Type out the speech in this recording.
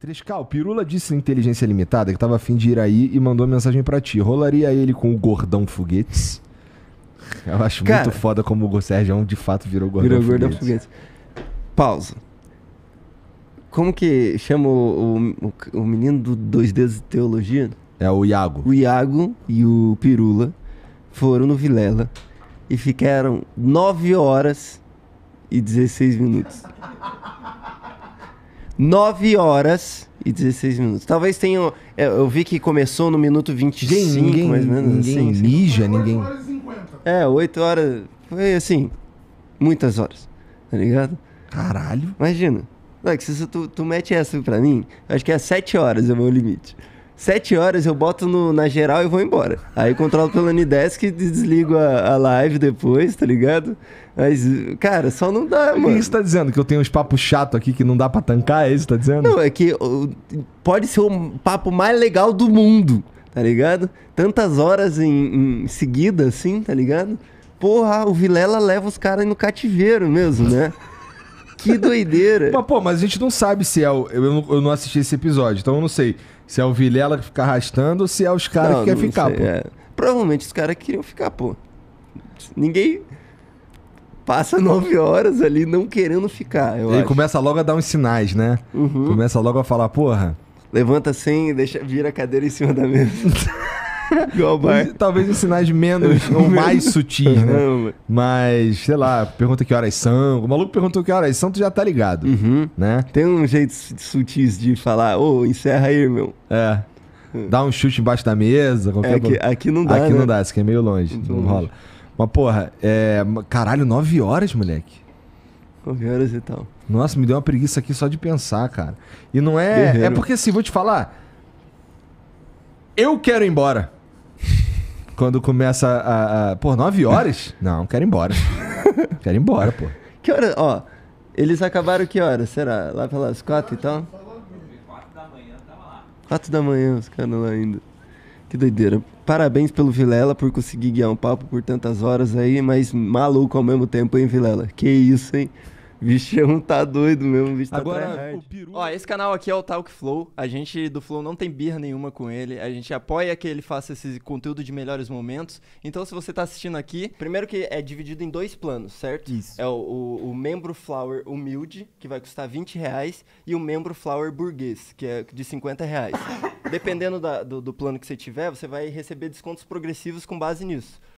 Triscal, Pirula disse na Inteligência Limitada que tava afim de ir aí e mandou mensagem para ti. Rolaria ele com o Gordão Foguetes? Eu acho Cara, muito foda como o Sérgio de fato virou Gordão virou Foguetes. Gordão Foguetes. Pausa. Como que chama o, o, o menino do Dois Dedos de Teologia? É o Iago. O Iago e o Pirula foram no Vilela e ficaram 9 horas e 16 minutos. 9 horas e 16 minutos. Talvez tenha. É, eu vi que começou no minuto 25, ninguém, mais ou menos ninguém assim. Mija, assim. ninguém. 8 horas e 50. É, 8 horas. Foi assim. Muitas horas. Tá ligado? Caralho. Imagina. Não, é que se tu, tu mete essa pra mim, acho que é 7 horas é o meu limite sete horas eu boto no, na geral e vou embora. Aí controlo pelo Unidesk e desligo a, a live depois, tá ligado? Mas, cara, só não dá, mano. O que você tá dizendo? Que eu tenho uns papos chato aqui que não dá pra tancar? É isso que tá dizendo? Não, é que pode ser o papo mais legal do mundo, tá ligado? Tantas horas em, em seguida, assim, tá ligado? Porra, o Vilela leva os caras no cativeiro mesmo, né? Que doideira. Mas, pô, mas a gente não sabe se é o. Eu não, eu não assisti esse episódio, então eu não sei se é o Vilela que fica arrastando ou se é os caras que querem ficar, sei, pô. É. Provavelmente os caras queriam ficar, pô. Ninguém passa nove horas ali não querendo ficar. Eu Ele acho. começa logo a dar uns sinais, né? Uhum. Começa logo a falar, porra. Levanta assim, deixa, vira a cadeira em cima da mesa. talvez os sinais menos ou mais sutis, né? Não, Mas, sei lá, pergunta que horas são. O maluco perguntou que horas são, tu já tá ligado. Uhum. Né? Tem um jeito sutis de falar, ô, oh, encerra aí, meu. É. Dá um chute embaixo da mesa. Qualquer é, aqui não dá. Aqui né? não dá, isso aqui é meio longe. Muito não longe. rola. Mas, porra, é... caralho, 9 horas, moleque. 9 horas e tal. Nossa, me deu uma preguiça aqui só de pensar, cara. E não é. é Guerreiro. É porque assim, vou te falar. Eu quero ir embora. Quando começa a. a pô, 9 horas? Não, quero ir embora. quero ir embora, pô. Que hora, ó. Eles acabaram que hora? Será? Lá pelas quatro e tal? Quatro da manhã tava lá. Quatro da manhã, os caras lá ainda. Que doideira. Parabéns pelo Vilela por conseguir guiar um papo por tantas horas aí, mas maluco ao mesmo tempo, hein, Vilela? Que isso, hein? Vixe, não é tá doido mesmo, o bicho tá Agora, tá Peru... Ó, esse canal aqui é o Talk Flow. A gente do Flow não tem birra nenhuma com ele. A gente apoia que ele faça esse conteúdo de melhores momentos. Então, se você tá assistindo aqui, primeiro que é dividido em dois planos, certo? Isso. É o, o, o membro Flower humilde, que vai custar 20 reais, e o membro Flower burguês, que é de 50 reais. Dependendo da, do, do plano que você tiver, você vai receber descontos progressivos com base nisso.